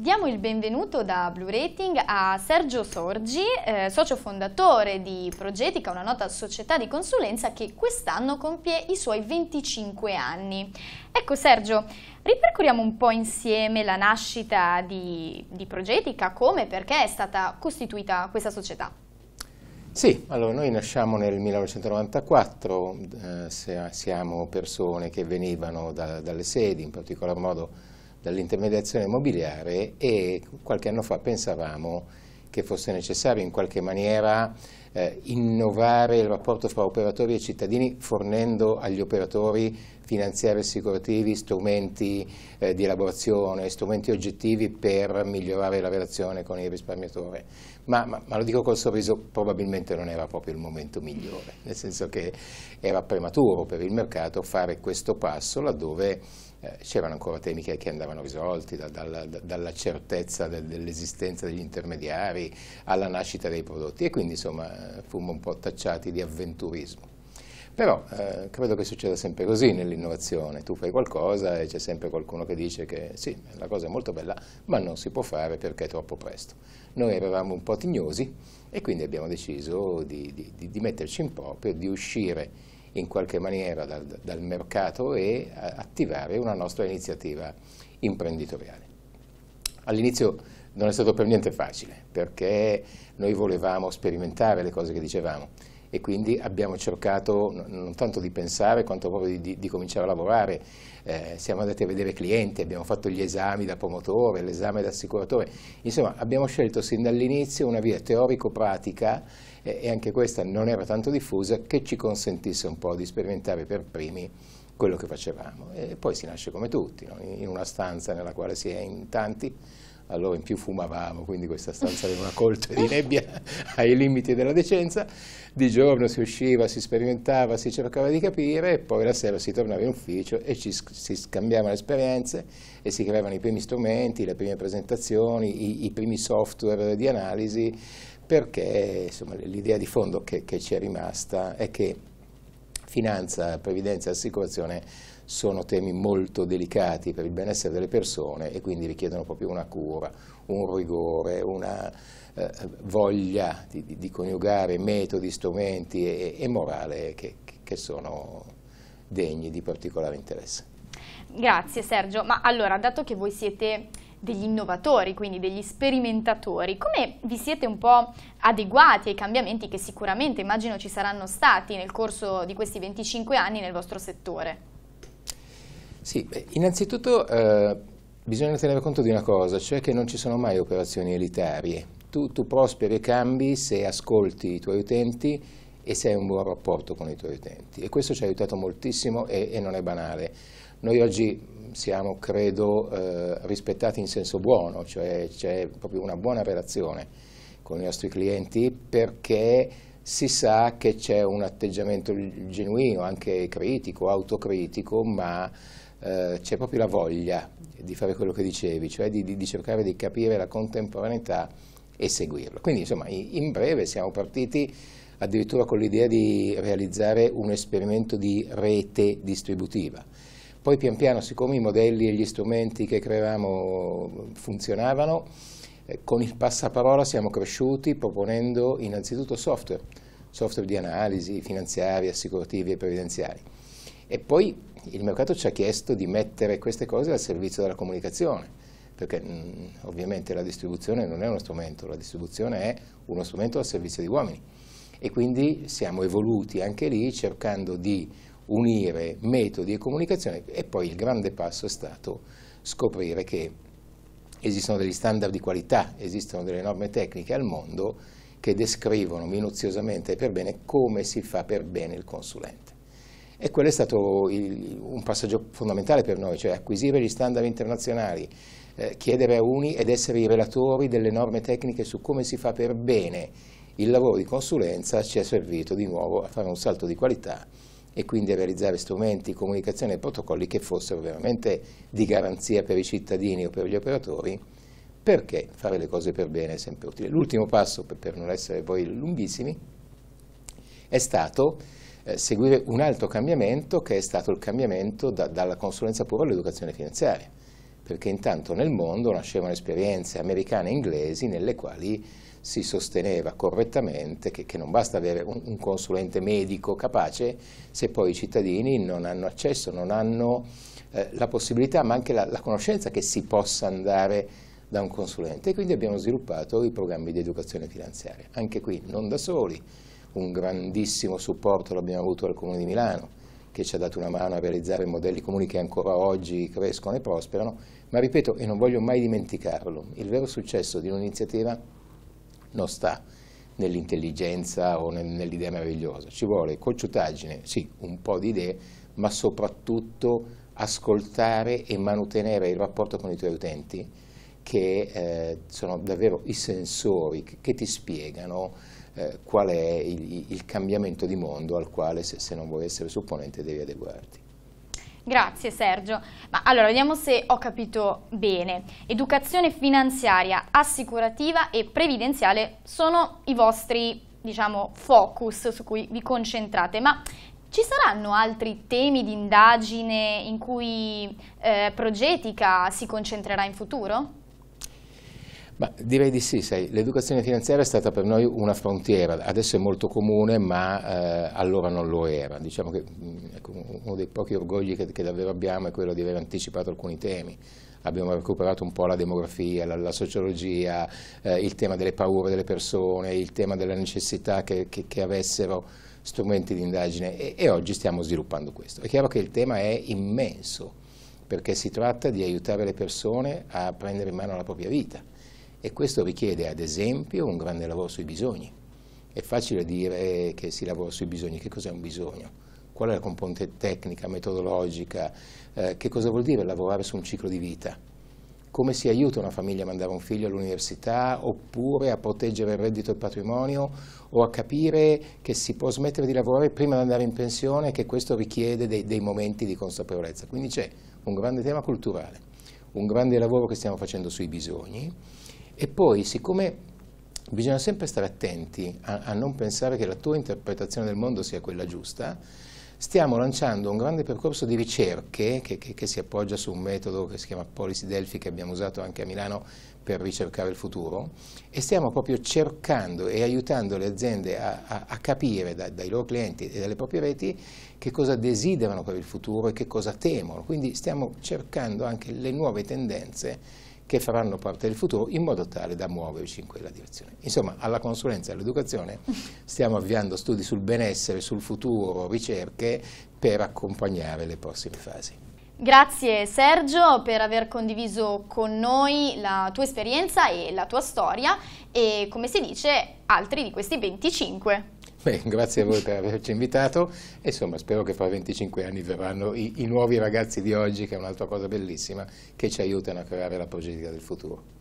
Diamo il benvenuto da Blue Rating a Sergio Sorgi, eh, socio fondatore di Progetica, una nota società di consulenza che quest'anno compie i suoi 25 anni. Ecco Sergio, ripercorriamo un po' insieme la nascita di, di Progetica, come e perché è stata costituita questa società. Sì, allora noi nasciamo nel 1994, eh, siamo persone che venivano da, dalle sedi, in particolar modo dall'intermediazione immobiliare e qualche anno fa pensavamo che fosse necessario in qualche maniera eh, innovare il rapporto fra operatori e cittadini fornendo agli operatori finanziari e assicurativi strumenti eh, di elaborazione, strumenti oggettivi per migliorare la relazione con il risparmiatore. Ma, ma, ma, lo dico col sorriso, probabilmente non era proprio il momento migliore, nel senso che era prematuro per il mercato fare questo passo laddove eh, c'erano ancora temi che, che andavano risolti, da, dalla, da, dalla, certezza del, dell'esistenza degli intermediari alla nascita dei prodotti e quindi insomma fummo un po' tacciati di avventurismo. Però eh, credo che succeda sempre così nell'innovazione, tu fai qualcosa e c'è sempre qualcuno che dice che sì, la cosa è molto bella, ma non si può fare perché è troppo presto. Noi eravamo un po' tignosi e quindi abbiamo deciso di, di, di, di metterci in proprio, di uscire in qualche maniera dal, dal mercato e eh, attivare una nostra iniziativa imprenditoriale. All'inizio non è stato per niente facile, perché noi volevamo sperimentare le cose che dicevamo, e quindi abbiamo cercato non tanto di pensare quanto proprio di, di, di cominciare a lavorare. Eh, siamo andati a vedere clienti, abbiamo fatto gli esami da promotore, l'esame da assicuratore, insomma abbiamo scelto sin dall'inizio una via teorico-pratica eh, e anche questa non era tanto diffusa che ci consentisse un po' di sperimentare per primi quello che facevamo e poi si nasce come tutti, no? in una stanza nella quale si è in tanti allora in più fumavamo, quindi questa stanza aveva una colta di nebbia ai limiti della decenza, di giorno si usciva, si sperimentava, si cercava di capire e poi la sera si tornava in ufficio e ci, si scambiavano esperienze e si creavano i primi strumenti, le prime presentazioni, i, i primi software di analisi, perché l'idea di fondo che, che ci è rimasta è che finanza, previdenza e assicurazione sono temi molto delicati per il benessere delle persone e quindi richiedono proprio una cura, un rigore, una eh, voglia di, di, coniugare metodi, strumenti e, e morale che, che sono degni di particolare interesse. Grazie Sergio, ma allora dato che voi siete degli innovatori, quindi degli sperimentatori. Come vi siete un po' adeguati ai cambiamenti che sicuramente immagino ci saranno stati nel corso di questi 25 anni nel vostro settore? Sì, beh, innanzitutto eh, bisogna tenere conto di una cosa, cioè che non ci sono mai operazioni elitarie. Tu, tu prosperi e cambi se ascolti i tuoi utenti e se hai un buon rapporto con i tuoi utenti. E questo ci ha aiutato moltissimo e, e non è banale. Noi oggi siamo, credo, eh, rispettati in senso buono, cioè c'è proprio una buona relazione con i nostri clienti perché si sa che c'è un atteggiamento genuino, anche critico, autocritico, ma eh, c'è proprio la voglia di fare quello che dicevi, cioè di, di cercare di capire la contemporaneità e seguirlo. Quindi insomma in breve siamo partiti addirittura con l'idea di realizzare un esperimento di rete distributiva poi pian piano, siccome i modelli e gli strumenti che creavamo funzionavano, eh, con il passaparola siamo cresciuti proponendo innanzitutto software, software di analisi finanziari, assicurativi e previdenziali. E poi il mercato ci ha chiesto di mettere queste cose al servizio della comunicazione, perché mh, mm, ovviamente la distribuzione non è uno strumento, la distribuzione è uno strumento al servizio di uomini. E quindi siamo evoluti anche lì cercando di unire metodi e comunicazione e poi il grande passo è stato scoprire che esistono degli standard di qualità, esistono delle norme tecniche al mondo che descrivono minuziosamente e per bene come si fa per bene il consulente. E quello è stato il, un passaggio fondamentale per noi, cioè acquisire gli standard internazionali, eh, chiedere a Uni ed essere i relatori delle norme tecniche su come si fa per bene il lavoro di consulenza ci è servito di nuovo a fare un salto di qualità e quindi a realizzare strumenti, comunicazioni e protocolli che fossero veramente di garanzia per i cittadini o per gli operatori, perché fare le cose per bene è sempre utile. L'ultimo passo, per non essere poi lunghissimi, è stato eh, seguire un altro cambiamento che è stato il cambiamento da, dalla consulenza pura all'educazione finanziaria perché intanto nel mondo nascevano esperienze americane e inglesi nelle quali si sosteneva correttamente che, che non basta avere un, un, consulente medico capace se poi i cittadini non hanno accesso, non hanno eh, la possibilità ma anche la, la conoscenza che si possa andare da un consulente e quindi abbiamo sviluppato i programmi di educazione finanziaria. Anche qui non da soli, un grandissimo supporto l'abbiamo avuto dal Comune di Milano, che ci ha dato una mano a realizzare modelli comuni che ancora oggi crescono e prosperano, ma ripeto, e non voglio mai dimenticarlo, il vero successo di un'iniziativa non sta nell'intelligenza o nell'idea meravigliosa, ci vuole cocciutaggine, sì, un po' di idee, ma soprattutto ascoltare e mantenere il rapporto con i tuoi utenti, che eh, sono davvero i sensori che, che ti spiegano eh, qual è il, il, cambiamento di mondo al quale se, se non vuoi essere supponente devi adeguarti. Grazie Sergio. Ma allora vediamo se ho capito bene. Educazione finanziaria, assicurativa e previdenziale sono i vostri, diciamo, focus su cui vi concentrate, ma ci saranno altri temi di indagine in cui eh, Progetica si concentrerà in futuro? Ma direi di sì, l'educazione finanziaria è stata per noi una frontiera, adesso è molto comune ma eh, allora non lo era, diciamo che mm, ecco, uno dei pochi orgogli che, che, davvero abbiamo è quello di aver anticipato alcuni temi, abbiamo recuperato un po' la demografia, la, la sociologia, eh, il tema delle paure delle persone, il tema della necessità che, che, che avessero strumenti di indagine e, e oggi stiamo sviluppando questo. È chiaro che il tema è immenso perché si tratta di aiutare le persone a prendere in mano la propria vita e questo richiede ad esempio un grande lavoro sui bisogni. È facile dire che si lavora sui bisogni, che cos'è un bisogno? Qual è la componente tecnica, metodologica? Eh, che cosa vuol dire lavorare su un ciclo di vita? Come si aiuta una famiglia a mandare un figlio all'università oppure a proteggere il reddito e il patrimonio o a capire che si può smettere di lavorare prima di andare in pensione e che questo richiede dei, dei momenti di consapevolezza. Quindi c'è un grande tema culturale, un grande lavoro che stiamo facendo sui bisogni e poi, siccome bisogna sempre stare attenti a, a, non pensare che la tua interpretazione del mondo sia quella giusta, stiamo lanciando un grande percorso di ricerche che, che, che, si appoggia su un metodo che si chiama Policy Delphi che abbiamo usato anche a Milano per ricercare il futuro e stiamo proprio cercando e aiutando le aziende a, a, a capire da, dai loro clienti e dalle proprie reti che cosa desiderano per il futuro e che cosa temono. Quindi stiamo cercando anche le nuove tendenze che faranno parte del futuro in modo tale da muoverci in quella direzione. Insomma, alla consulenza e all'educazione stiamo avviando studi sul benessere, sul futuro, ricerche per accompagnare le prossime fasi. Grazie Sergio per aver condiviso con noi la tua esperienza e la tua storia e come si dice altri di questi 25. Beh, grazie a voi per averci invitato e insomma spero che fra 25 anni verranno i, i nuovi ragazzi di oggi, che è un'altra cosa bellissima, che ci aiutano a creare la progettica del futuro.